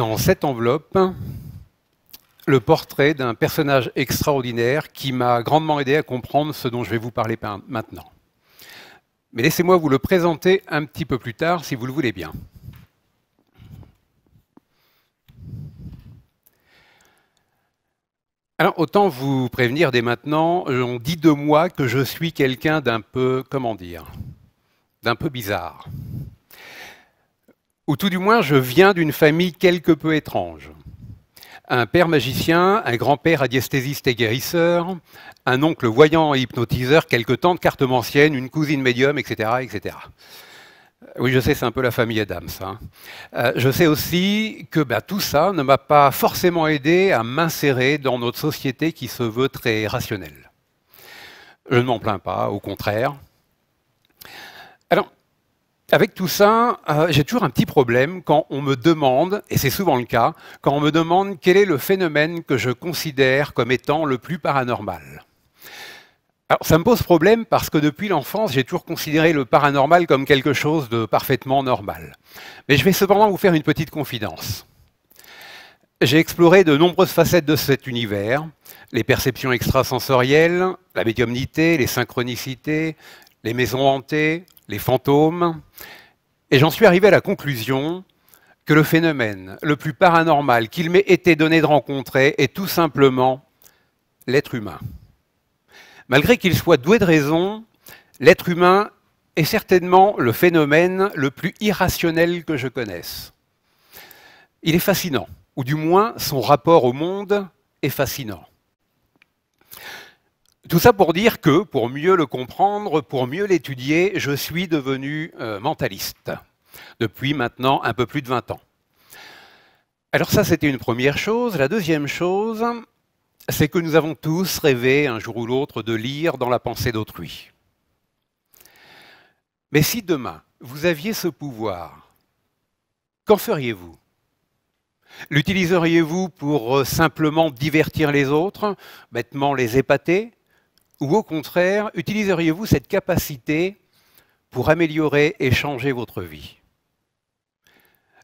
dans cette enveloppe le portrait d'un personnage extraordinaire qui m'a grandement aidé à comprendre ce dont je vais vous parler maintenant. Mais laissez-moi vous le présenter un petit peu plus tard, si vous le voulez bien. Alors, autant vous prévenir dès maintenant, on dit de moi que je suis quelqu'un d'un peu, comment dire, d'un peu bizarre ou tout du moins je viens d'une famille quelque peu étrange. Un père magicien, un grand-père adiesthésiste et guérisseur, un oncle voyant et hypnotiseur, quelques tantes cartomanciennes, une cousine médium, etc. etc. Euh, oui, je sais, c'est un peu la famille Adams. Hein. Euh, je sais aussi que bah, tout ça ne m'a pas forcément aidé à m'insérer dans notre société qui se veut très rationnelle. Je ne m'en plains pas, au contraire. Alors, avec tout ça, euh, j'ai toujours un petit problème quand on me demande, et c'est souvent le cas, quand on me demande quel est le phénomène que je considère comme étant le plus paranormal. Alors ça me pose problème parce que depuis l'enfance, j'ai toujours considéré le paranormal comme quelque chose de parfaitement normal. Mais je vais cependant vous faire une petite confidence. J'ai exploré de nombreuses facettes de cet univers, les perceptions extrasensorielles, la médiumnité, les synchronicités, les maisons hantées, les fantômes, et j'en suis arrivé à la conclusion que le phénomène le plus paranormal qu'il m'ait été donné de rencontrer est tout simplement l'être humain. Malgré qu'il soit doué de raison, l'être humain est certainement le phénomène le plus irrationnel que je connaisse. Il est fascinant, ou du moins son rapport au monde est fascinant. Tout ça pour dire que, pour mieux le comprendre, pour mieux l'étudier, je suis devenu euh, mentaliste depuis maintenant un peu plus de 20 ans. Alors ça, c'était une première chose. La deuxième chose, c'est que nous avons tous rêvé un jour ou l'autre de lire dans la pensée d'autrui. Mais si demain, vous aviez ce pouvoir, qu'en feriez-vous L'utiliseriez-vous pour euh, simplement divertir les autres, bêtement les épater ou au contraire, utiliseriez-vous cette capacité pour améliorer et changer votre vie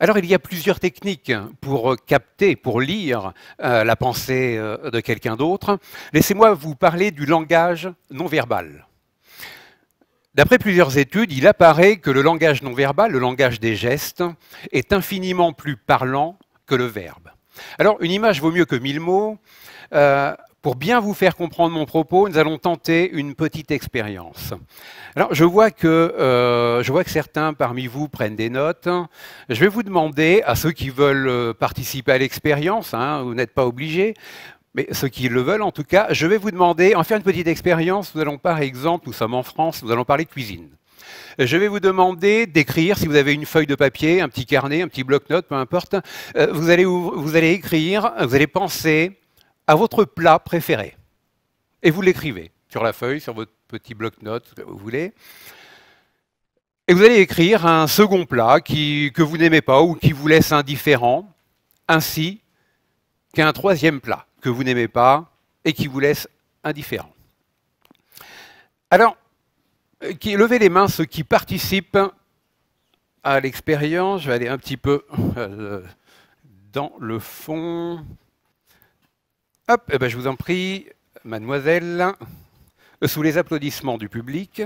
alors il y a plusieurs techniques pour capter, pour lire euh, la pensée euh, de quelqu'un d'autre. Laissez-moi vous parler du langage non verbal. D'après plusieurs études, il apparaît que le langage non verbal, le langage des gestes, est infiniment plus parlant que le verbe. Alors une image vaut mieux que mille mots. Euh, pour bien vous faire comprendre mon propos, nous allons tenter une petite expérience. Alors, je vois, que, euh, je vois que certains parmi vous prennent des notes. Je vais vous demander, à ceux qui veulent euh, participer à l'expérience, hein, vous n'êtes pas obligés, mais ceux qui le veulent en tout cas, je vais vous demander, en faire une petite expérience, nous allons par exemple, nous sommes en France, nous allons parler cuisine. Je vais vous demander d'écrire, si vous avez une feuille de papier, un petit carnet, un petit bloc-notes, peu importe, euh, vous allez, vous allez écrire, vous allez penser à votre plat préféré. Et vous l'écrivez sur la feuille, sur votre petit bloc-notes, ce que vous voulez. Et vous allez écrire un second plat que vous n'aimez pas ou qui vous laisse indifférent, ainsi qu'un troisième plat que vous n'aimez pas et qui vous laisse indifférent. Alors, qui, levez les mains ceux qui participent à l'expérience. Je vais aller un petit peu euh, dans le fond. Hop, eh ben, je vous en prie, mademoiselle, sous les applaudissements du public.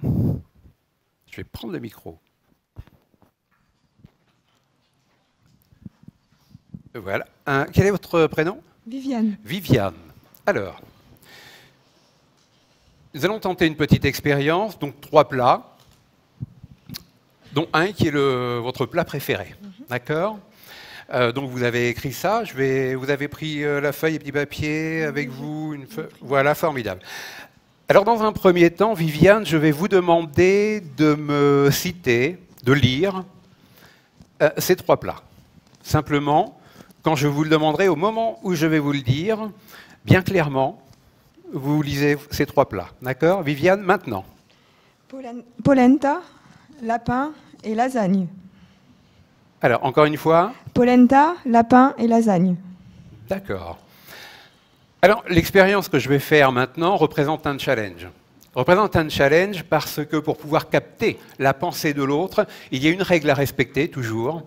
Je vais prendre le micro. Voilà. quel est votre prénom Viviane. Viviane. Alors, nous allons tenter une petite expérience, donc trois plats dont un qui est le, votre plat préféré. Mhm. D'accord euh, donc vous avez écrit ça, je vais, vous avez pris euh, la feuille et petit papier avec vous, une voilà, formidable. Alors dans un premier temps, Viviane, je vais vous demander de me citer, de lire euh, ces trois plats. Simplement, quand je vous le demanderai, au moment où je vais vous le dire, bien clairement, vous lisez ces trois plats. D'accord Viviane, maintenant. Polenta, lapin et lasagne. Alors, encore une fois. Polenta, lapin et lasagne. D'accord. Alors, l'expérience que je vais faire maintenant représente un challenge. Représente un challenge parce que pour pouvoir capter la pensée de l'autre, il y a une règle à respecter toujours,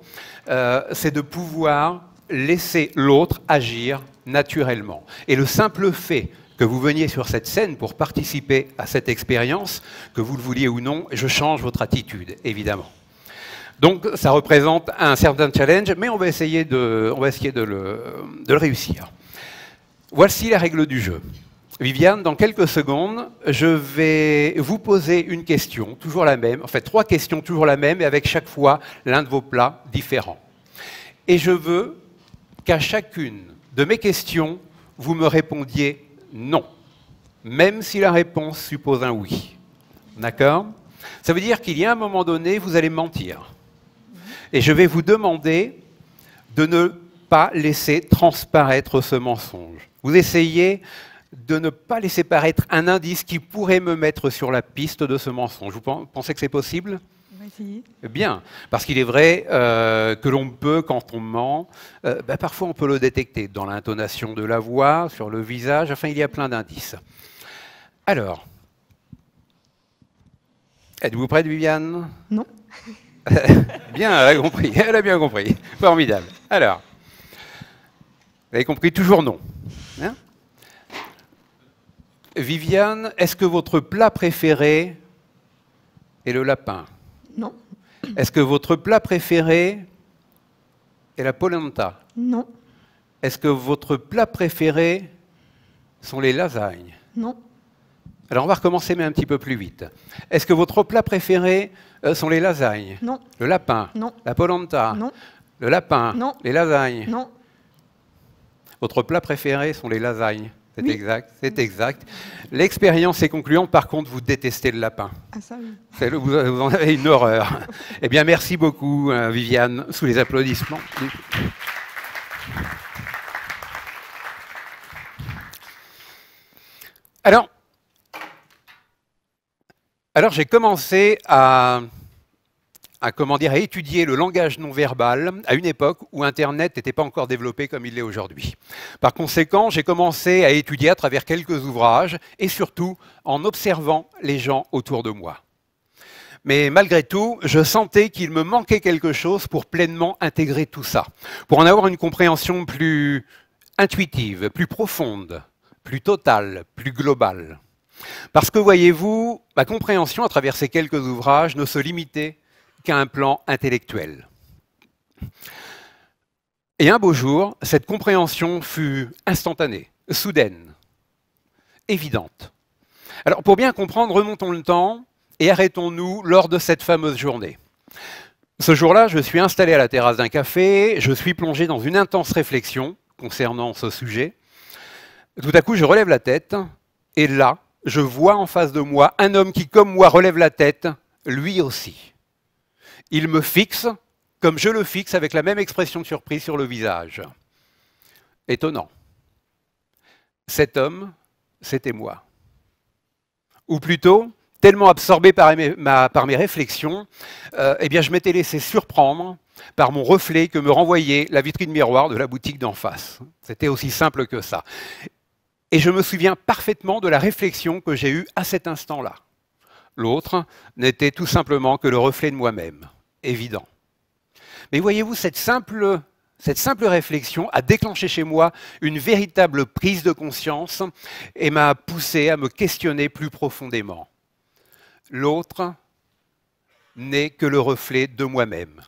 euh, c'est de pouvoir laisser l'autre agir naturellement. Et le simple fait que vous veniez sur cette scène pour participer à cette expérience, que vous le vouliez ou non, je change votre attitude, évidemment. Donc ça représente un certain challenge, mais on va essayer de, va essayer de, le, réussir. Voici la règle du jeu. Viviane, dans quelques secondes, je vais vous poser une question, toujours la même, en fait trois questions toujours la même, et avec chaque fois l'un de vos plats différents. Et je veux qu'à chacune de mes questions, vous me répondiez non, même si la réponse suppose un oui. D'accord Ça veut dire qu'il y a un moment donné, vous allez mentir. Et je vais vous demander de ne pas laisser transparaître ce mensonge. Vous essayez de ne pas laisser paraître un indice qui pourrait me mettre sur la piste de ce mensonge. Vous pensez que c'est possible eh Bien, parce qu'il est vrai euh, que l'on peut, quand on ment, euh, bah, parfois on peut le détecter dans l'intonation de la voix, sur le visage, enfin il y a plein d'indices. Alors, êtes-vous prête, Viviane Non. bien, elle a compris. Elle a bien compris. Formidable. Alors, vous avez compris, toujours non. Hein Viviane, est-ce que votre plat préféré est le lapin Non. Est-ce que votre plat préféré est la polenta Non. Est-ce que votre plat préféré sont les lasagnes Non. Alors on va recommencer mais un petit peu plus vite. Est-ce que votre plat préféré euh, sont les lasagnes Non. Le lapin Non. La polenta Non. Le lapin Non. Les lasagnes Non. Votre plat préféré sont les lasagnes C'est exact, c'est exact. L'expérience est concluante, par contre, vous détestez le lapin. Ah, ça, oui. vous, en avez une horreur. eh bien, merci beaucoup, euh, Viviane, sous les applaudissements. Alors, alors j'ai commencé à, à, à étudier le langage non verbal à une époque où Internet n'était pas encore développé comme il l'est aujourd'hui. Par conséquent, j'ai commencé à étudier à travers quelques ouvrages et surtout en observant les gens autour de moi. Mais malgré tout, je sentais qu'il me manquait quelque chose pour pleinement intégrer tout ça, pour en avoir une compréhension plus intuitive, plus profonde, plus totale, plus globale. Parce que, voyez-vous, ma compréhension à travers ces quelques ouvrages ne se limitait qu'à un plan intellectuel. Et un beau jour, cette compréhension fut instantanée, soudaine, évidente. Alors pour bien comprendre, remontons le temps et arrêtons-nous lors de cette fameuse journée. Ce jour-là, je suis installé à la terrasse d'un café, je suis plongé dans une intense réflexion concernant ce sujet. Tout à coup, je relève la tête et là, je vois en face de moi un homme qui, comme moi, relève la tête, lui aussi. Il me fixe, comme je le fixe, avec la même expression de surprise sur le visage. Étonnant. Cet homme, c'était moi. Ou plutôt, tellement absorbé par mes, réflexions, euh, eh bien, je m'étais laissé surprendre par mon reflet que me renvoyait la vitrine miroir de la boutique d'en face. C'était aussi simple que ça. Et je me souviens parfaitement de la réflexion que j'ai eue à cet instant-là. L'autre n'était tout simplement que le reflet de moi-même, évident. Mais voyez-vous, cette simple, cette simple réflexion a déclenché chez moi une véritable prise de conscience et m'a poussé à me questionner plus profondément. L'autre n'est que le reflet de moi-même.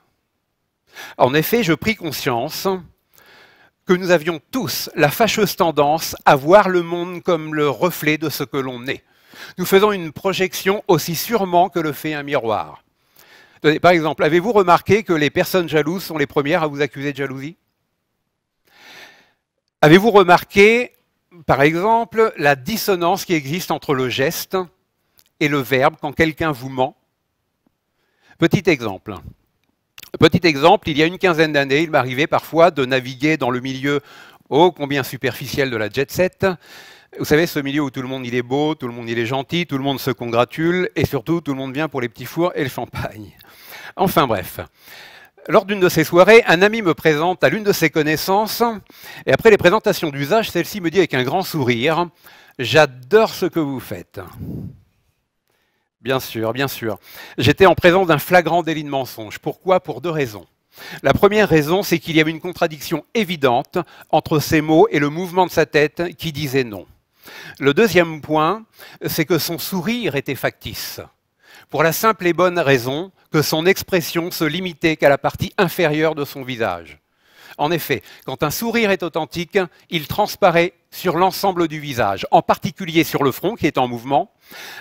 En effet, je pris conscience que nous avions tous la fâcheuse tendance à voir le monde comme le reflet de ce que l'on est. Nous faisons une projection aussi sûrement que le fait un miroir. Par exemple, avez-vous remarqué que les personnes jalouses sont les premières à vous accuser de jalousie Avez-vous remarqué, par exemple, la dissonance qui existe entre le geste et le verbe quand quelqu'un vous ment Petit exemple. Petit exemple, il y a une quinzaine d'années, il m'arrivait parfois de naviguer dans le milieu ô combien superficiel de la jet set. Vous savez, ce milieu où tout le monde est beau, tout le monde il est gentil, tout le monde se congratule, et surtout tout le monde vient pour les petits fours et le champagne. Enfin bref. Lors d'une de ces soirées, un ami me présente à l'une de ses connaissances, et après les présentations d'usage, celle-ci me dit avec un grand sourire, J'adore ce que vous faites. Bien sûr, bien sûr. J'étais en présence d'un flagrant délit de mensonge. Pourquoi Pour deux raisons. La première raison, c'est qu'il y avait une contradiction évidente entre ses mots et le mouvement de sa tête qui disait non. Le deuxième point, c'est que son sourire était factice, pour la simple et bonne raison que son expression se limitait qu'à la partie inférieure de son visage. En effet, quand un sourire est authentique, il transparaît sur l'ensemble du visage, en particulier sur le front qui est en mouvement,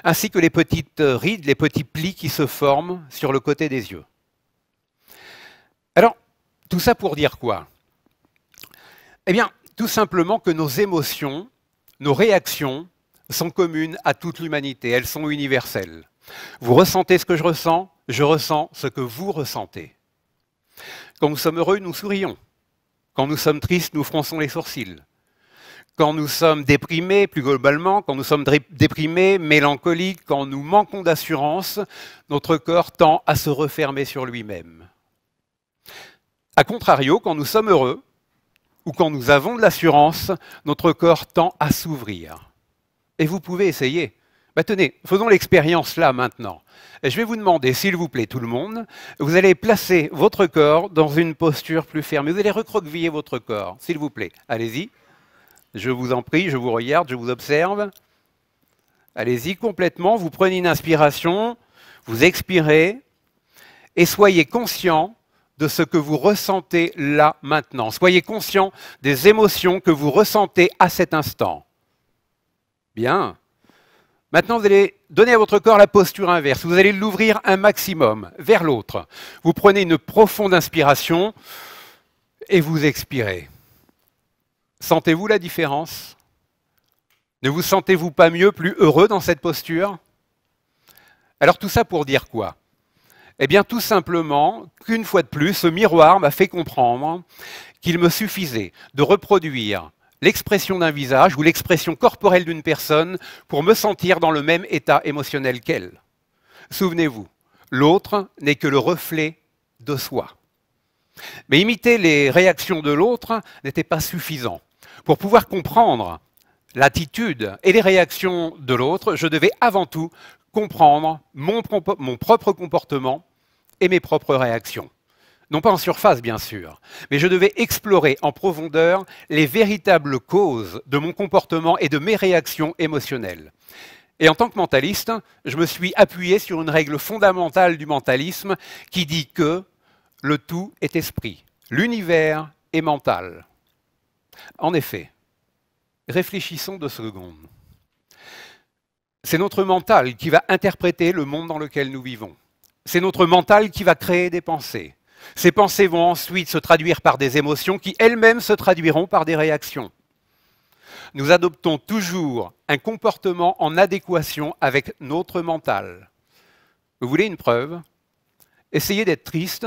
ainsi que les petites euh, rides, les petits plis qui se forment sur le côté des yeux. Alors, tout ça pour dire quoi Eh bien, tout simplement que nos émotions, nos réactions sont communes à toute l'humanité, elles sont universelles. Vous ressentez ce que je ressens, je ressens ce que vous ressentez. Quand nous sommes heureux, nous sourions. Quand nous sommes tristes, nous fronçons les sourcils. Quand nous sommes déprimés, plus globalement, quand nous sommes déprimés, mélancoliques, quand nous manquons d'assurance, notre corps tend à se refermer sur lui-même. A contrario, quand nous sommes heureux, ou quand nous avons de l'assurance, notre corps tend à s'ouvrir. Et vous pouvez essayer. Bah, tenez, faisons l'expérience là maintenant. Je vais vous demander, s'il vous plaît, tout le monde, vous allez placer votre corps dans une posture plus ferme. Vous allez recroqueviller votre corps, s'il vous plaît. Allez-y. Je vous en prie, je vous regarde, je vous observe. Allez-y complètement. Vous prenez une inspiration, vous expirez et soyez conscient de ce que vous ressentez là maintenant. Soyez conscient des émotions que vous ressentez à cet instant. Bien. Maintenant, vous allez donner à votre corps la posture inverse. Vous allez l'ouvrir un maximum vers l'autre. Vous prenez une profonde inspiration et vous expirez. Sentez-vous la différence Ne vous sentez-vous pas mieux, plus heureux dans cette posture Alors tout ça pour dire quoi Eh bien tout simplement qu'une fois de plus, ce miroir m'a fait comprendre qu'il me suffisait de reproduire l'expression d'un visage ou l'expression corporelle d'une personne pour me sentir dans le même état émotionnel qu'elle. Souvenez-vous, l'autre n'est que le reflet de soi. Mais imiter les réactions de l'autre n'était pas suffisant. Pour pouvoir comprendre l'attitude et les réactions de l'autre, je devais avant tout comprendre mon, propre comportement et mes propres réactions non pas en surface bien sûr, mais je devais explorer en profondeur les véritables causes de mon comportement et de mes réactions émotionnelles. Et en tant que mentaliste, je me suis appuyé sur une règle fondamentale du mentalisme qui dit que le tout est esprit, l'univers est mental. En effet, réfléchissons deux secondes. C'est notre mental qui va interpréter le monde dans lequel nous vivons. C'est notre mental qui va créer des pensées. Ces pensées vont ensuite se traduire par des émotions qui elles-mêmes se traduiront par des réactions. Nous adoptons toujours un comportement en adéquation avec notre mental. Vous voulez une preuve Essayez d'être triste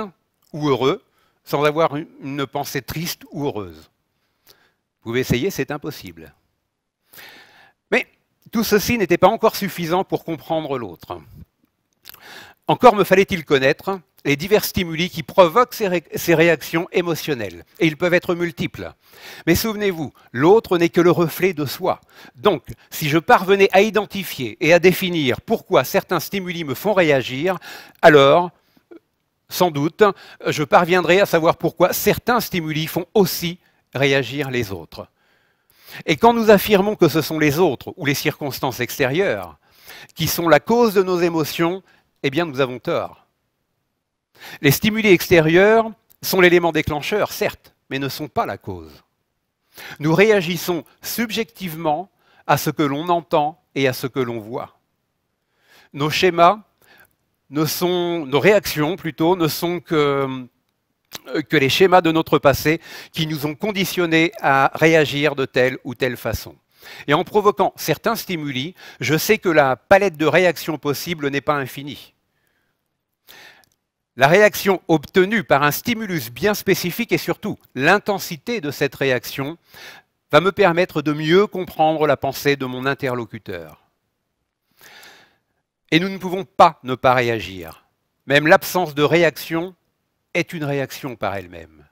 ou heureux sans avoir une pensée triste ou heureuse. Vous pouvez essayer, c'est impossible. Mais tout ceci n'était pas encore suffisant pour comprendre l'autre. Encore me fallait-il connaître les divers stimuli qui provoquent ces, réactions émotionnelles. Et ils peuvent être multiples. Mais souvenez-vous, l'autre n'est que le reflet de soi. Donc, si je parvenais à identifier et à définir pourquoi certains stimuli me font réagir, alors, sans doute, je parviendrais à savoir pourquoi certains stimuli font aussi réagir les autres. Et quand nous affirmons que ce sont les autres ou les circonstances extérieures qui sont la cause de nos émotions, eh bien nous avons tort. Les stimuli extérieurs sont l'élément déclencheur, certes, mais ne sont pas la cause. Nous réagissons subjectivement à ce que l'on entend et à ce que l'on voit. Nos schémas nos réactions plutôt, ne sont que, que les schémas de notre passé qui nous ont conditionnés à réagir de telle ou telle façon. Et en provoquant certains stimuli, je sais que la palette de réactions possibles n'est pas infinie. La réaction obtenue par un stimulus bien spécifique et surtout l'intensité de cette réaction va me permettre de mieux comprendre la pensée de mon interlocuteur. Et nous ne pouvons pas ne pas réagir. Même l'absence de réaction est une réaction par elle-même.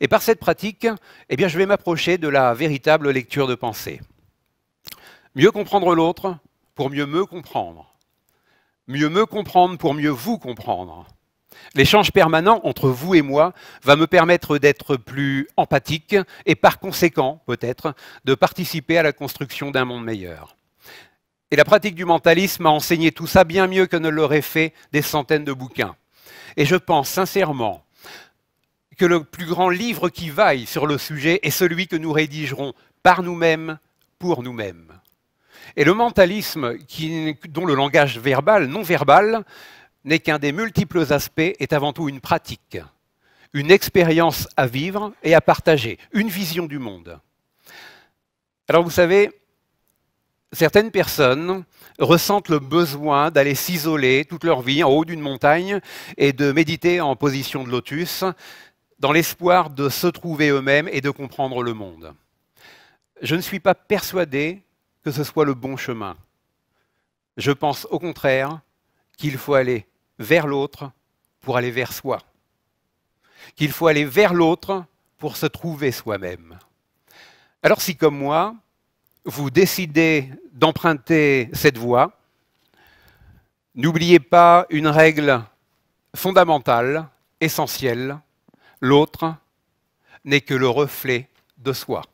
Et par cette pratique, eh bien, je vais m'approcher de la véritable lecture de pensée. Mieux comprendre l'autre pour mieux me comprendre. Mieux me comprendre pour mieux vous comprendre. L'échange permanent entre vous et moi va me permettre d'être plus empathique et par conséquent, peut-être, de participer à la construction d'un monde meilleur. Et la pratique du mentalisme a enseigné tout ça bien mieux que ne l'auraient fait des centaines de bouquins. Et je pense sincèrement que le plus grand livre qui vaille sur le sujet est celui que nous rédigerons par nous-mêmes, pour nous-mêmes. Et le mentalisme, dont le langage verbal, non verbal, n'est qu'un des multiples aspects, est avant tout une pratique, une expérience à vivre et à partager, une vision du monde. Alors vous savez, certaines personnes ressentent le besoin d'aller s'isoler toute leur vie en haut d'une montagne et de méditer en position de lotus dans l'espoir de se trouver eux-mêmes et de comprendre le monde. Je ne suis pas persuadé que ce soit le bon chemin. Je pense au contraire qu'il faut aller vers l'autre pour aller vers soi. Qu'il faut aller vers l'autre pour se trouver soi-même. Alors si comme moi, vous décidez d'emprunter cette voie, n'oubliez pas une règle fondamentale, essentielle, l'autre n'est que le reflet de soi.